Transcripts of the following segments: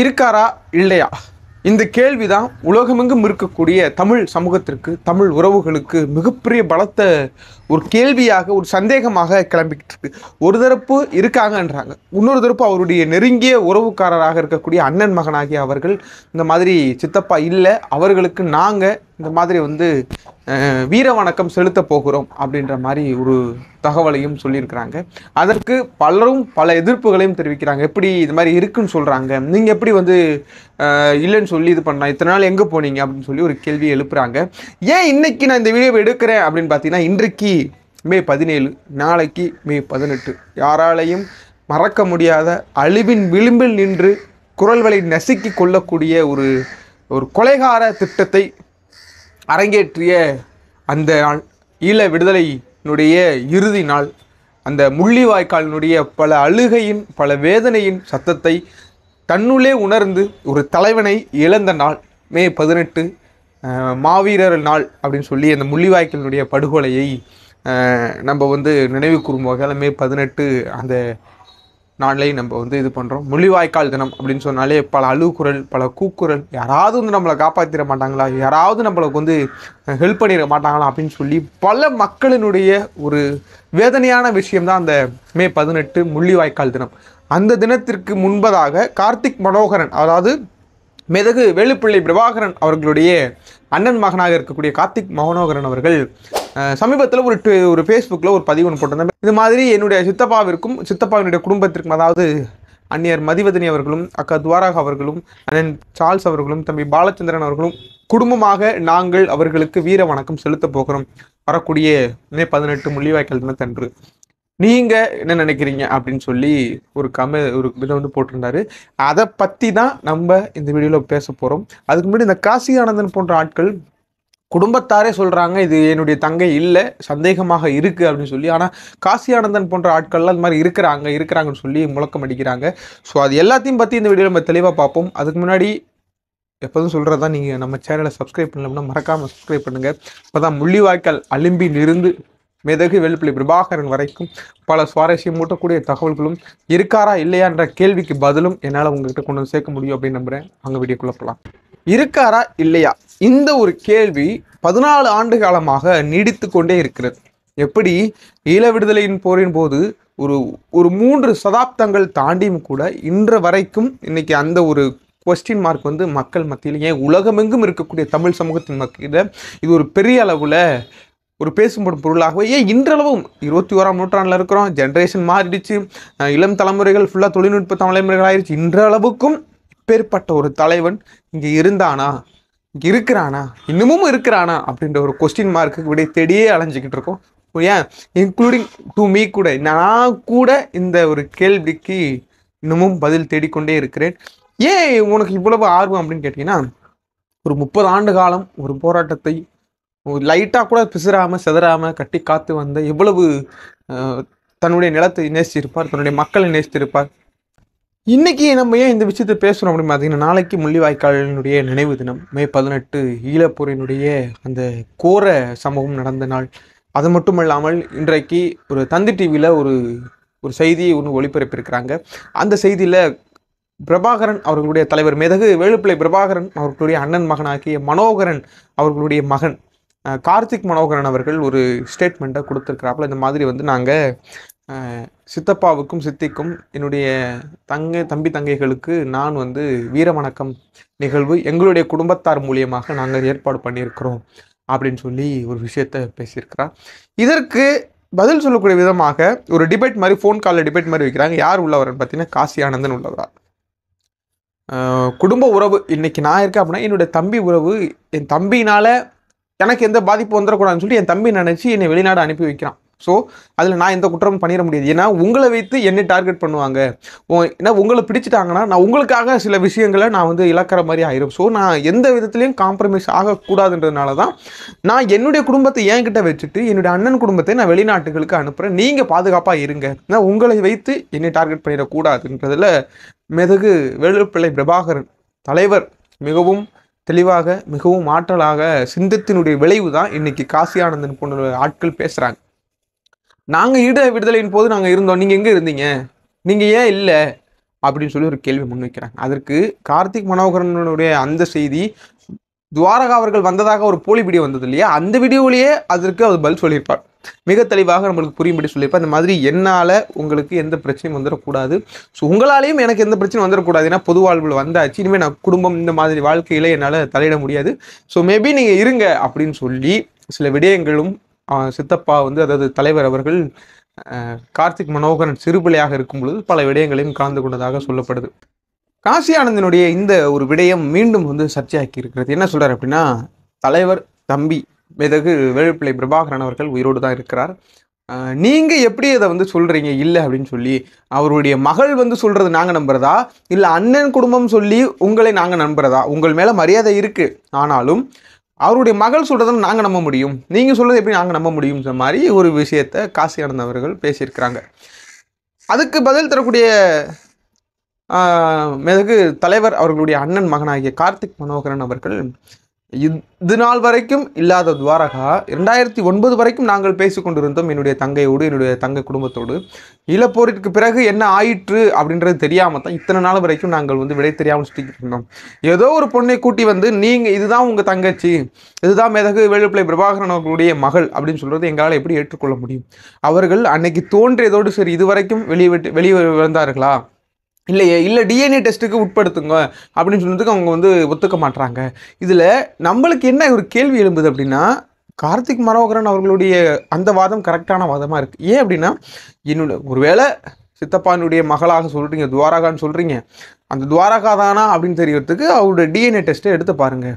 இருக்காரா இல்லையா இந்த கேள்வி தான் உலகமெங்கும் இருக்கக்கூடிய தமிழ் சமூகத்திற்கு தமிழ் உறவுகளுக்கு மிகப்பெரிய பலத்த ஒரு கேள்வியாக ஒரு சந்தேகமாக கிளம்பிக்கிட்டு இருக்கு ஒரு தரப்பு இருக்காங்கன்றாங்க இன்னொரு தரப்பு அவருடைய நெருங்கிய உறவுக்காரராக இருக்கக்கூடிய அண்ணன் மகனாகிய அவர்கள் இந்த மாதிரி சித்தப்பா இல்லை அவர்களுக்கு நாங்கள் இந்த மாதிரி வந்து வீர வணக்கம் செலுத்த போகிறோம் அப்படின்ற மாதிரி ஒரு தகவலையும் சொல்லியிருக்கிறாங்க அதற்கு பலரும் பல எதிர்ப்புகளையும் தெரிவிக்கிறாங்க எப்படி இது மாதிரி இருக்குன்னு சொல்கிறாங்க நீங்கள் எப்படி வந்து இல்லைன்னு சொல்லி இது பண்ணலாம் இத்தனை நாள் எங்கே போனீங்க அப்படின்னு சொல்லி ஒரு கேள்வி எழுப்புறாங்க ஏன் இன்னைக்கு நான் இந்த வீடியோவை எடுக்கிறேன் அப்படின்னு பார்த்தீங்கன்னா இன்றைக்கு மே பதினேழு நாளைக்கு மே பதினெட்டு யாராலையும் மறக்க முடியாத அழிவின் விளிம்பில் நின்று குரல்களை நசுக்கி கொள்ளக்கூடிய ஒரு ஒரு கொலைகார திட்டத்தை அரங்கேற்றிய அந்த ஈழ விடுதலையினுடைய இறுதி நாள் அந்த முள்ளிவாய்க்காலினுடைய பல அழுகையின் பல வேதனையின் சத்தத்தை தன்னுள்ளே உணர்ந்து ஒரு தலைவனை இழந்த நாள் மே பதினெட்டு மாவீரர் நாள் அப்படின்னு சொல்லி அந்த முள்ளிவாய்க்கலினுடைய படுகொலையை நம்ம வந்து நினைவு கூறும் வகையில் மே பதினெட்டு அந்த நாளையும் நம்ம வந்து இது பண்ணுறோம் முள்ளிவாய்க்கால் தினம் அப்படின்னு சொன்னாலே பல அழுகுரல் பல கூக்குரல் யாராவது வந்து நம்மளை காப்பாற்றிட மாட்டாங்களா யாராவது நம்மளுக்கு வந்து ஹெல்ப் பண்ணிட மாட்டாங்களா அப்படின்னு சொல்லி பல மக்களினுடைய ஒரு வேதனையான விஷயம்தான் அந்த மே பதினெட்டு முள்ளிவாய்க்கால் தினம் அந்த தினத்திற்கு முன்பதாக கார்த்திக் மனோகரன் அதாவது மெதகு வேலுப்பிள்ளை பிரபாகரன் அவர்களுடைய அண்ணன் மகனாக இருக்கக்கூடிய கார்த்திக் மனோகரன் அவர்கள் சமீபத்தில் ஒரு ஒரு ஃபேஸ்புக்கில் ஒரு பதிவு ஒன்று போட்டிருந்தேன் இது மாதிரி என்னுடைய சித்தப்பாவிற்கும் சித்தப்பாவினுடைய குடும்பத்திற்கும் அதாவது அந்நியர் மதிவதனி அவர்களும் அக்கா துவாராக அவர்களும் அண்ணன் சார்ல்ஸ் அவர்களும் தம்பி பாலச்சந்திரன் அவர்களும் குடும்பமாக நாங்கள் அவர்களுக்கு வீர வணக்கம் செலுத்த போகிறோம் வரக்கூடிய மே பதினெட்டு முள்ளிவாய்க்கால் தினத்தன்று நீங்கள் என்ன நினைக்கிறீங்க அப்படின்னு சொல்லி ஒரு கம ஒரு இதை வந்து போட்டிருந்தாரு அதை பற்றி தான் நம்ம இந்த வீடியோவில் பேச போறோம் அதுக்கு முன்னாடி இந்த காசி ஆனந்தன் போன்ற ஆட்கள் குடும்பத்தாரே சொல்கிறாங்க இது என்னுடைய தங்கை இல்லை சந்தேகமாக இருக்குது அப்படின்னு சொல்லி ஆனால் காசியானந்தன் போன்ற ஆட்கள்லாம் அது மாதிரி இருக்கிறாங்க இருக்கிறாங்கன்னு சொல்லி முழக்கம் அடிக்கிறாங்க ஸோ அது எல்லாத்தையும் பற்றி இந்த வீடியோ நம்ம தெளிவாக பார்ப்போம் அதுக்கு முன்னாடி எப்போதும் சொல்கிறதா நீங்கள் நம்ம சேனலை சப்ஸ்கிரைப் பண்ணலம்னா மறக்காமல் சப்ஸ்கிரைப் பண்ணுங்கள் இப்போ தான் முள்ளிவாய்க்கால் நிருந்து மெதகு வெள்ளிப்பிள்ளை பிரபாகரன் வரைக்கும் பல சுவாரஸ்யம் மூட்டக்கூடிய தகவல்களும் இருக்காரா இல்லையான்ற கேள்விக்கு பதிலும் என்னால் உங்ககிட்ட கொண்டு வந்து சேர்க்க முடியும் அப்படின்னு நம்புகிறேன் அங்கே வீடியோக்குள்ளே போகலாம் இருக்காரா இல்லையா இந்த ஒரு கேள்வி பதினாலு ஆண்டு காலமாக நீடித்து கொண்டே இருக்கிறது எப்படி ஈழ விடுதலையின் போரின் போது ஒரு ஒரு மூன்று சதாப்தங்கள் தாண்டியும் கூட இன்று வரைக்கும் இன்னைக்கு அந்த ஒரு கொஸ்டின் மார்க் வந்து மக்கள் மத்தியில் ஏன் உலகமெங்கும் இருக்கக்கூடிய தமிழ் சமூகத்தின் மத்தியில் இது ஒரு பெரிய அளவில் ஒரு பேசும்படும் பொருளாகவே ஏன் இன்றளவும் இருபத்தி ஓராம் நூற்றாண்டில் இருக்கிறோம் ஜென்ரேஷன் மாறிடுச்சு இளம் தலைமுறைகள் ஃபுல்லாக தொழில்நுட்ப தலைமுறைகள் ஆயிடுச்சு இன்றளவுக்கும் பேர்பட்ட ஒரு தலைவன் இங்கே இருந்தானா இருக்கிறானா இன்னமும் இருக்கிறானா அப்படின்ற ஒரு கொஸ்டின் மார்க்கு விடைய தேடியே அலைஞ்சிக்கிட்டு இருக்கோம் ஏன் இன்க்ளூடிங் டு மீ கூட நான் கூட இந்த ஒரு கேள்விக்கு இன்னமும் பதில் தேடிக்கொண்டே இருக்கிறேன் ஏன் உனக்கு இவ்வளவு ஆர்வம் அப்படின்னு கேட்டிங்கன்னா ஒரு முப்பது ஆண்டு காலம் ஒரு போராட்டத்தை லைட்டாக கூட பிசுறாமல் செதறாமல் கட்டி காத்து வந்த எவ்வளவு தன்னுடைய நிலத்தை நேசித்திருப்பார் தன்னுடைய மக்களை நேசித்திருப்பார் இன்றைக்கி நம்ம ஏன் இந்த விஷயத்தை பேசுகிறோம் அப்படின்னு பார்த்தீங்கன்னா நாளைக்கு முள்ளிவாய்க்காலினுடைய நினைவு தினம் மே பதினெட்டு ஈழப்போரினுடைய அந்த கோர சம்பவம் நடந்த நாள் அது மட்டும் இல்லாமல் இன்றைக்கு ஒரு தந்தி டிவியில் ஒரு ஒரு செய்தியை ஒன்று ஒளிபரப்பியிருக்கிறாங்க அந்த செய்தியில் பிரபாகரன் அவர்களுடைய தலைவர் மேதகு வேலுப்பிள்ளை பிரபாகரன் அவர்களுடைய அண்ணன் மகனாகிய மனோகரன் அவர்களுடைய மகன் கார்த்திக் மனோகரன் அவர்கள் ஒரு ஸ்டேட்மெண்ட்டை கொடுத்துருக்குறாப்புல இந்த மாதிரி வந்து நாங்கள் சித்தப்பாவுக்கும் சித்திக்கும் என்னுடைய தங்க தம்பி தங்கைகளுக்கு நான் வந்து வீர வணக்கம் நிகழ்வு எங்களுடைய குடும்பத்தார் மூலியமாக நாங்கள் ஏற்பாடு பண்ணியிருக்கிறோம் அப்படின்னு சொல்லி ஒரு விஷயத்த பேசியிருக்கிறார் இதற்கு பதில் சொல்லக்கூடிய விதமாக ஒரு டிபேட் மாதிரி ஃபோன் காலில் டிபேட் மாதிரி வைக்கிறாங்க யார் உள்ளவர்னு பார்த்தீங்கன்னா காசி ஆனந்தன் உள்ளவரா குடும்ப உறவு இன்னைக்கு நான் இருக்கேன் அப்படின்னா என்னுடைய தம்பி உறவு என் தம்பினால் எனக்கு எந்த பாதிப்பு வந்துடக்கூடாதுன்னு சொல்லி என் தம்பி நினச்சி என்னை வெளிநாடு அனுப்பி வைக்கிறான் ஸோ அதில் நான் எந்த குற்றமும் பண்ணிட முடியாது ஏன்னா உங்களை வைத்து என்னை டார்கெட் பண்ணுவாங்க ஏன்னா உங்களை பிடிச்சிட்டாங்கன்னா நான் உங்களுக்காக சில விஷயங்களை நான் வந்து இழக்கிற மாதிரி ஆயிரும் ஸோ நான் எந்த விதத்துலையும் காம்ப்ரமைஸ் ஆகக்கூடாதுன்றதுனால தான் நான் என்னுடைய குடும்பத்தை என்கிட்ட வச்சுட்டு என்னுடைய அண்ணன் குடும்பத்தை நான் வெளிநாட்டுகளுக்கு அனுப்புகிறேன் நீங்கள் பாதுகாப்பாக இருங்க ஏன்னா உங்களை வைத்து என்னை டார்கெட் பண்ணிடக்கூடாதுன்றதில் மெதுகு வேலுப்பிள்ளை பிரபாகரன் தலைவர் மிகவும் தெளிவாக மிகவும் ஆற்றலாக சிந்தத்தினுடைய விளைவு தான் இன்றைக்கி காசி ஆனந்தன் போன்ற ஆட்கள் பேசுகிறாங்க நாங்கள் ஈட விடுதலையின் போது நாங்கள் இருந்தோம் நீங்கள் எங்கே இருந்தீங்க நீங்கள் ஏன் இல்லை அப்படின்னு சொல்லி ஒரு கேள்வி முன்வைக்கிறாங்க அதற்கு கார்த்திக் மனோகரனுடைய அந்த செய்தி துவாரகா அவர்கள் வந்ததாக ஒரு போலி வீடியோ வந்தது இல்லையா அந்த வீடியோவிலேயே அதற்கு அவர் பதில் சொல்லியிருப்பார் மிக தெளிவாக நம்மளுக்கு புரியும்படி சொல்லியிருப்பேன் இந்த மாதிரி என்னால் உங்களுக்கு எந்த பிரச்சனையும் வந்துடக்கூடாது ஸோ உங்களாலேயும் எனக்கு எந்த பிரச்சனையும் வந்துடக்கூடாது ஏன்னா பொது வாழ்வில் வந்தாச்சு இனிமேல் நான் குடும்பம் இந்த மாதிரி வாழ்க்கையில் என்னால் தலையிட முடியாது ஸோ மேபி நீங்கள் இருங்க அப்படின்னு சொல்லி சில விடயங்களும் சித்தப்பா வந்து அதாவது தலைவர் அவர்கள் கார்த்திக் மனோகரன் சிறுபிள்ளையாக இருக்கும் பொழுது பல விடயங்களையும் கலந்து கொண்டதாக சொல்லப்படுது காசியானந்தனுடைய இந்த ஒரு விடயம் மீண்டும் வந்து சர்ச்சையாக்கி இருக்கிறது என்ன சொல்கிறார் அப்படின்னா தலைவர் தம்பி மிதகு வேலுப்பிள்ளை பிரபாகரன் அவர்கள் உயிரோடு தான் இருக்கிறார் நீங்கள் எப்படி அதை வந்து சொல்கிறீங்க இல்லை அப்படின்னு சொல்லி அவருடைய மகள் வந்து சொல்றது நாங்கள் நம்புறதா இல்லை அண்ணன் குடும்பம் சொல்லி உங்களை நாங்கள் நம்புறதா உங்கள் மேலே மரியாதை இருக்கு ஆனாலும் அவருடைய மகள் சொல்கிறத நாங்கள் நம்ப முடியும் நீங்கள் சொல்கிறது எப்படி நாங்கள் நம்ப முடியும்ன்ற மாதிரி ஒரு விஷயத்தை காசி ஆனந்த் அவர்கள் பேசியிருக்கிறாங்க அதுக்கு பதில் தரக்கூடிய மேதகு தலைவர் அவர்களுடைய அண்ணன் மகனாகிய கார்த்திக் மனோகரன் அவர்கள் இது நாள் வரைக்கும் இல்லாத துவாரகா இரண்டாயிரத்தி ஒன்பது வரைக்கும் நாங்கள் பேசிக்கொண்டிருந்தோம் என்னுடைய தங்கையோடு என்னுடைய தங்கை குடும்பத்தோடு ஈழப்போரிற்கு பிறகு என்ன ஆயிற்று அப்படின்றது தெரியாமல் தான் இத்தனை நாள் வரைக்கும் நாங்கள் வந்து விடை தெரியாமல் சுற்றிக்கிட்டு இருந்தோம் ஏதோ ஒரு பொண்ணை கூட்டி வந்து நீங்கள் இதுதான் உங்கள் தங்கச்சி இதுதான் மேதகு வேலுப்பிள்ளை பிரபாகரன் அவர்களுடைய மகள் அப்படின்னு சொல்கிறது எங்களால் எப்படி ஏற்றுக்கொள்ள முடியும் அவர்கள் அன்னைக்கு தோன்றியதோடு சரி இதுவரைக்கும் வெளியே வெளியே வந்தார்களா இல்லையே இல்லை டிஎன்ஏ டெஸ்ட்டுக்கு உட்படுத்துங்க அப்படின்னு சொன்னதுக்கு அவங்க வந்து ஒத்துக்க மாட்டுறாங்க இதில் நம்மளுக்கு என்ன ஒரு கேள்வி எழும்புது அப்படின்னா கார்த்திக் மனோகரன் அவர்களுடைய அந்த வாதம் கரெக்டான வாதமாக இருக்குது ஏன் அப்படின்னா என்னோட ஒருவேளை சித்தப்பானுடைய மகளாக சொல்கிறீங்க துவாரகான்னு சொல்கிறீங்க அந்த துவாரகா தானா அப்படின்னு தெரியறதுக்கு அவருடைய டிஎன்ஏ டெஸ்ட்டை எடுத்து பாருங்கள்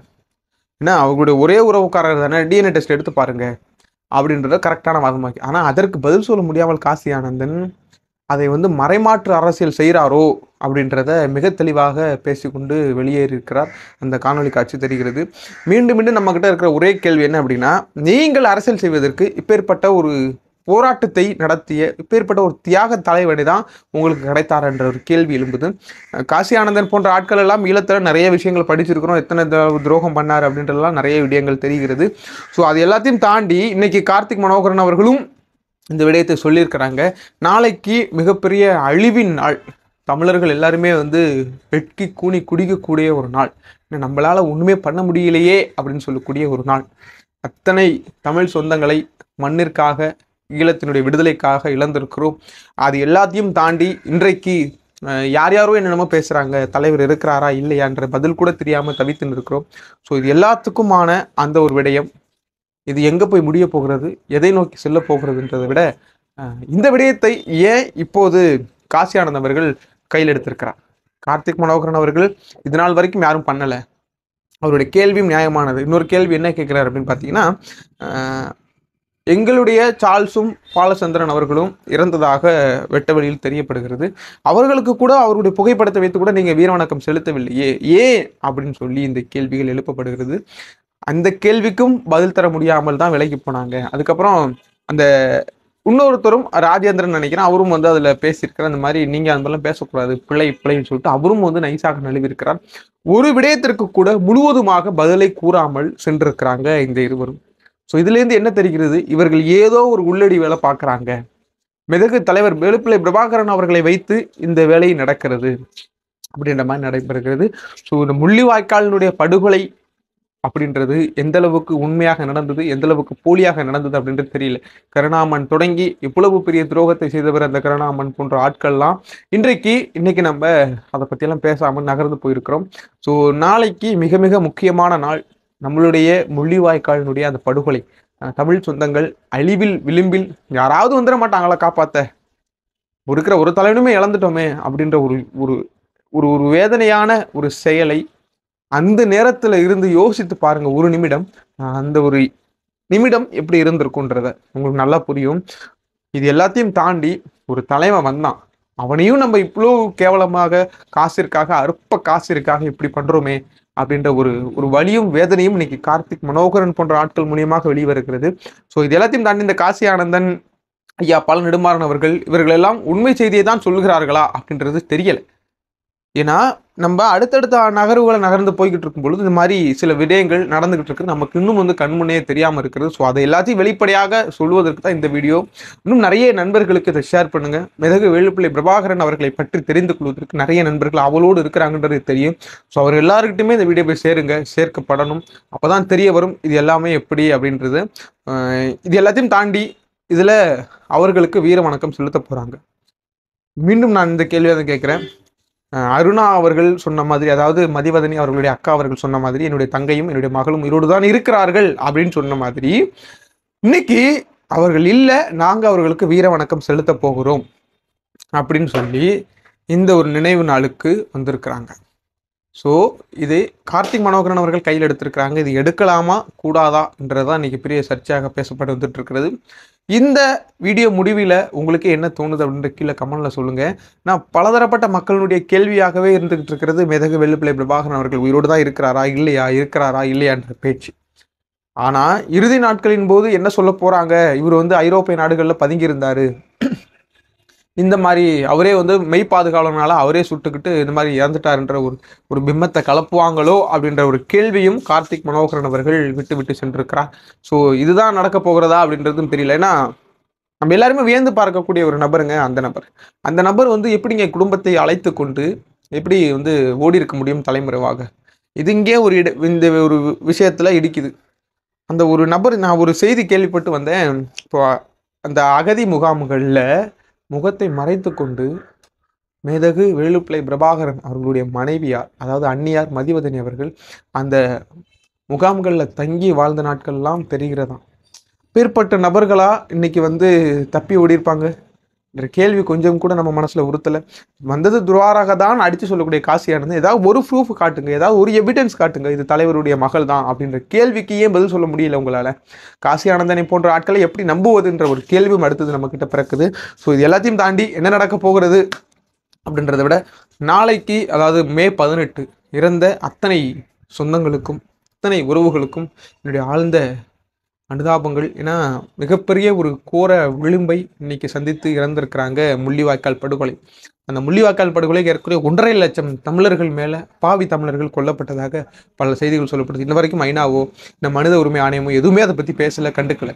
ஏன்னா அவருடைய ஒரே உறவுக்காரர் தானே டிஎன்ஏ டெஸ்ட் எடுத்து பாருங்கள் அப்படின்றத கரெக்டான வாதமாக்கி ஆனால் அதற்கு பதில் சொல்ல முடியாமல் காசி ஆனந்தன் அதை வந்து மறைமாற்று அரசியல் செய்கிறாரோ அப்படின்றத மிக தெளிவாக பேசிக்கொண்டு வெளியேறியிருக்கிறார் அந்த காணொலி காட்சி தெரிகிறது மீண்டும் மீண்டும் நம்மக்கிட்ட இருக்கிற ஒரே கேள்வி என்ன அப்படின்னா நீங்கள் அரசியல் செய்வதற்கு இப்பேற்பட்ட ஒரு போராட்டத்தை நடத்திய இப்பேற்பட்ட ஒரு தியாக தலைவனை தான் உங்களுக்கு கிடைத்தார் என்ற ஒரு கேள்வி எழும்புது காசி ஆனந்தன் போன்ற ஆட்கள் எல்லாம் ஈழத்தில் நிறைய விஷயங்கள் படிச்சிருக்கிறோம் எத்தனை துரோகம் பண்ணார் அப்படின்றதெல்லாம் நிறைய விடயங்கள் தெரிகிறது ஸோ அது எல்லாத்தையும் தாண்டி இன்னைக்கு கார்த்திக் மனோகரன் அவர்களும் இந்த விடயத்தை சொல்லியிருக்கிறாங்க நாளைக்கு மிகப்பெரிய அழிவின் நாள் தமிழர்கள் எல்லாருமே வந்து வெட்கி கூணி குடிக்கக்கூடிய ஒரு நாள் நம்மளால் ஒன்றுமே பண்ண முடியலையே அப்படின்னு சொல்லக்கூடிய ஒரு நாள் அத்தனை தமிழ் சொந்தங்களை மண்ணிற்காக ஈழத்தினுடைய விடுதலைக்காக இழந்திருக்கிறோம் அது எல்லாத்தையும் தாண்டி இன்றைக்கு யார் யாரோ என்னென்னமோ பேசுகிறாங்க தலைவர் இருக்கிறாரா இல்லையான்ற பதில் கூட தெரியாமல் தவித்துன்னு இருக்கிறோம் ஸோ இது எல்லாத்துக்குமான அந்த ஒரு விடயம் இது எங்கே போய் முடிய போகிறது எதை நோக்கி செல்ல போகிறதுன்றதை விட இந்த விடயத்தை ஏன் இப்போது காசியானந்த் அவர்கள் கையில் எடுத்திருக்கிறார் கார்த்திக் மனோகரன் அவர்கள் இது நாள் வரைக்கும் யாரும் பண்ணலை அவருடைய கேள்வியும் நியாயமானது இன்னொரு கேள்வி என்ன கேட்குறாரு அப்படின்னு பார்த்தீங்கன்னா எங்களுடைய சார்ல்ஸும் பாலச்சந்திரன் அவர்களும் இறந்ததாக வெட்டவெளியில் தெரியப்படுகிறது அவர்களுக்கு கூட அவருடைய புகைப்படத்தை வைத்து கூட நீங்கள் வீரவணக்கம் செலுத்தவில்லையே ஏன் அப்படின்னு சொல்லி இந்த கேள்விகள் எழுப்பப்படுகிறது அந்த கேள்விக்கும் பதில் தர முடியாமல் தான் விலகி போனாங்க அதுக்கப்புறம் அந்த இன்னொருத்தரும் ராஜேந்திரன் நினைக்கிறேன் அவரும் வந்து அதில் பேசியிருக்கிறார் அந்த மாதிரி நீங்கள் அந்த மாதிரிலாம் பேசக்கூடாது பிள்ளை பிள்ளைன்னு சொல்லிட்டு அவரும் வந்து நைசாக நழுவிருக்கிறார் ஒரு விடயத்திற்கு கூட முழுவதுமாக பதிலை கூறாமல் சென்றிருக்கிறாங்க இந்த இருவரும் ஸோ இதுலேருந்து என்ன தெரிகிறது இவர்கள் ஏதோ ஒரு உள்ளடி வேலை பார்க்குறாங்க மிதகு தலைவர் வேலுப்பிள்ளை பிரபாகரன் அவர்களை வைத்து இந்த வேலை நடக்கிறது அப்படின்ற மாதிரி நடைபெறுகிறது ஸோ இந்த முள்ளிவாய்க்காலினுடைய படுகொலை அப்படின்றது எந்த அளவுக்கு உண்மையாக நடந்தது எந்த அளவுக்கு போலியாக நடந்தது அப்படின்றது தெரியல கருணாமன் தொடங்கி இவ்வளவு பெரிய துரோகத்தை செய்தவர் அந்த கருணாமன் போன்ற ஆட்கள்லாம் இன்றைக்கு இன்னைக்கு நம்ம அதை பற்றியெல்லாம் பேசாமல் நகர்ந்து போயிருக்கிறோம் ஸோ நாளைக்கு மிக மிக முக்கியமான நாள் நம்மளுடைய முள்ளிவாய்க்காலினுடைய அந்த படுகொலை தமிழ் சொந்தங்கள் அழிவில் விளிம்பில் யாராவது வந்துட மாட்டாங்களா காப்பாற்ற இருக்கிற ஒரு தலைவனுமே இழந்துட்டோமே அப்படின்ற ஒரு ஒரு ஒரு வேதனையான ஒரு செயலை அந்த நேரத்தில் இருந்து யோசித்து பாருங்க ஒரு நிமிடம் அந்த ஒரு நிமிடம் எப்படி இருந்திருக்குன்றத உங்களுக்கு நல்லா புரியும் இது எல்லாத்தையும் தாண்டி ஒரு தலைவன் வந்தான் அவனையும் நம்ம இவ்வளோ கேவலமாக காசிற்காக அற்ப காசிற்காக இப்படி பண்ணுறோமே அப்படின்ற ஒரு ஒரு வழியும் வேதனையும் இன்னைக்கு கார்த்திக் மனோகரன் போன்ற ஆட்கள் மூலியமாக வெளிவருகிறது ஸோ இது எல்லாத்தையும் தாண்டி இந்த காசி ஆனந்தன் ஐயா பல நெடுமாறன் அவர்கள் இவர்களெல்லாம் உண்மை செய்தியை தான் சொல்கிறார்களா அப்படின்றது தெரியலை ஏன்னா நம்ம அடுத்தடுத்த நகர்வுகளை நகர்ந்து போய்கிட்டு இருக்கும் பொழுது இந்த மாதிரி சில விடயங்கள் நடந்துகிட்டு இருக்குது நமக்கு இன்னும் வந்து கண்முன்னே தெரியாமல் இருக்கிறது ஸோ அதை எல்லாத்தையும் வெளிப்படையாக சொல்வதற்கு தான் இந்த வீடியோ இன்னும் நிறைய நண்பர்களுக்கு இதை ஷேர் பண்ணுங்க மிதகு வேலுப்பிள்ளை பிரபாகரன் அவர்களை பற்றி தெரிந்து கொள்வதற்கு நிறைய நண்பர்கள் அவளோடு இருக்கிறாங்கன்றது தெரியும் ஸோ அவர் எல்லாருக்கிட்டுமே இந்த வீடியோ போய் சேருங்க சேர்க்கப்படணும் அப்போ தான் தெரிய வரும் இது எல்லாமே எப்படி அப்படின்றது இது எல்லாத்தையும் தாண்டி இதில் அவர்களுக்கு வீர வணக்கம் செலுத்த போகிறாங்க மீண்டும் நான் இந்த கேள்வியை தான் கேட்குறேன் அருணா அவர்கள் சொன்ன மாதிரி அதாவது மதிவதனி அவர்களுடைய அக்கா அவர்கள் சொன்ன மாதிரி என்னுடைய தங்கையும் என்னுடைய மகளும் உயிரோடு தான் இருக்கிறார்கள் அப்படின்னு சொன்ன மாதிரி இன்னைக்கு அவர்கள் இல்லை நாங்கள் அவர்களுக்கு வீர வணக்கம் செலுத்த போகிறோம் அப்படின்னு சொல்லி இந்த ஒரு நினைவு நாளுக்கு வந்திருக்கிறாங்க ஸோ இது கார்த்திக் மனோகரன் அவர்கள் கையில் எடுத்திருக்கிறாங்க இது எடுக்கலாமா கூடாதான்றது தான் இன்றைக்கி பெரிய சர்ச்சையாக பேசப்பட்டு வந்துட்டு இந்த வீடியோ முடிவில் உங்களுக்கு என்ன தோணுது அப்படின்ற கீழே கமலில் சொல்லுங்கள் நான் பலதரப்பட்ட மக்களுடைய கேள்வியாகவே இருந்துகிட்டு இருக்கிறது மெதகு வெள்ளுப்பிள்ளை பிரபாகரன் அவர்கள் உயிரோடு தான் இருக்கிறாரா இல்லையா இருக்கிறாரா இல்லையான்ற பேச்சு ஆனால் இறுதி நாட்களின் போது என்ன சொல்ல போகிறாங்க இவர் வந்து ஐரோப்பிய நாடுகளில் பதுங்கியிருந்தார் இந்த மாதிரி அவரே வந்து மெய் பாதுகாவலனால அவரே சுட்டுக்கிட்டு இந்த மாதிரி இறந்துட்டாருன்ற ஒரு ஒரு பிம்பத்தை கலப்புவாங்களோ அப்படின்ற ஒரு கேள்வியும் கார்த்திக் மனோகரன் அவர்கள் விட்டு விட்டு சென்றிருக்கிறார் ஸோ இதுதான் நடக்க போகிறதா அப்படின்றதும் தெரியல ஏன்னா நம்ம எல்லாருமே வியந்து பார்க்கக்கூடிய ஒரு நபருங்க அந்த நபர் அந்த நபர் வந்து எப்படிங்க குடும்பத்தை அழைத்து கொண்டு எப்படி வந்து ஓடி இருக்க முடியும் தலைமுறைவாக இது இங்கே ஒரு இட இந்த ஒரு விஷயத்தில் இடிக்குது அந்த ஒரு நபர் நான் ஒரு செய்தி கேள்விப்பட்டு வந்தேன் இப்போ அந்த அகதி முகாம்களில் முகத்தை மறைத்து கொண்டு மேதகு வேலுப்பிள்ளை பிரபாகரன் அவர்களுடைய மனைவியார் அதாவது அன்னியார் மதிவதனி அவர்கள் அந்த முகாம்களில் தங்கி வாழ்ந்த நாட்கள்லாம் தெரிகிறதாம் பிற்பட்ட நபர்களாக இன்றைக்கி வந்து தப்பி ஓடியிருப்பாங்க என்ற கேள்வி கொஞ்சம் கூட நம்ம மனசில் உறுத்தலை வந்தது துருவாராக தான் அடித்து சொல்லக்கூடிய காசியானது ஏதாவது ஒரு ப்ரூஃப் காட்டுங்க ஏதாவது ஒரு எவிடன்ஸ் காட்டுங்க இது தலைவருடைய மகள் தான் அப்படின்ற கேள்விக்கு ஏன் பதில் சொல்ல முடியல உங்களால் காசியானந்தனை போன்ற ஆட்களை எப்படி நம்புவதுன்ற ஒரு கேள்வியும் அடுத்தது நம்மக்கிட்ட பிறக்குது ஸோ இது எல்லாத்தையும் தாண்டி என்ன நடக்க போகிறது அப்படின்றத விட நாளைக்கு அதாவது மே பதினெட்டு இறந்த அத்தனை சொந்தங்களுக்கும் அத்தனை உறவுகளுக்கும் என்னுடைய ஆழ்ந்த அனுதாபங்கள் ஏன்னா மிகப்பெரிய ஒரு கோர விளிம்பை இன்னைக்கு சந்தித்து இறந்திருக்கிறாங்க முள்ளிவாய்க்கால் படுகொலை அந்த முள்ளிவாய்க்கால் படுகொலை ஏற்கனவே ஒன்றரை லட்சம் தமிழர்கள் மேலே பாவி தமிழர்கள் கொல்லப்பட்டதாக பல செய்திகள் சொல்லப்படுது இன்ன வரைக்கும் ஐநாவோ இந்த மனித உரிமை ஆணையமோ எதுவுமே அதை பற்றி பேசலை கண்டுக்கலை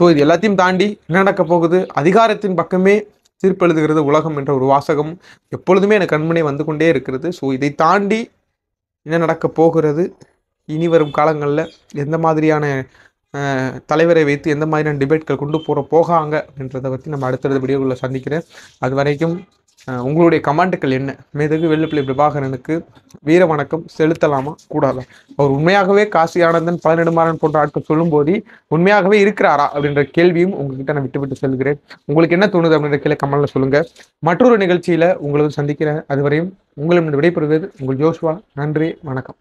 ஸோ இது எல்லாத்தையும் தாண்டி என்ன நடக்க போகுது அதிகாரத்தின் பக்கமே தீர்ப்பெழுதுகிறது உலகம் என்ற ஒரு வாசகம் எப்பொழுதுமே எனக்கு கண்மனை வந்து கொண்டே இருக்கிறது ஸோ இதை தாண்டி என்ன நடக்க போகிறது இனி வரும் காலங்களில் எந்த மாதிரியான தலைவரை வைத்து எந்த மாதிரியான டிபேட்கள் கொண்டு போகிற போகாங்க அப்படின்றதை பற்றி நம்ம அடுத்தடுத்த வீடியோவில் சந்திக்கிறேன் அது வரைக்கும் உங்களுடைய கமாண்டுகள் என்ன மெதுகு வெள்ளுப்பிள்ளை பிரபாகரனுக்கு வீர வணக்கம் செலுத்தலாமா கூடாதா அவர் உண்மையாகவே காசி ஆனந்தன் பல நெடுமாறன் போன்ற ஆட்கள் சொல்லும்போது உண்மையாகவே இருக்கிறாரா அப்படின்ற கேள்வியும் உங்ககிட்ட நான் விட்டு விட்டு உங்களுக்கு என்ன தோணுது அப்படின்ற கீழே கமலில் சொல்லுங்கள் மற்றொரு நிகழ்ச்சியில் உங்களது சந்திக்கிறேன் அதுவரையும் உங்களும் விடைபெறுவது உங்கள் ஜோஷ்வா நன்றி வணக்கம்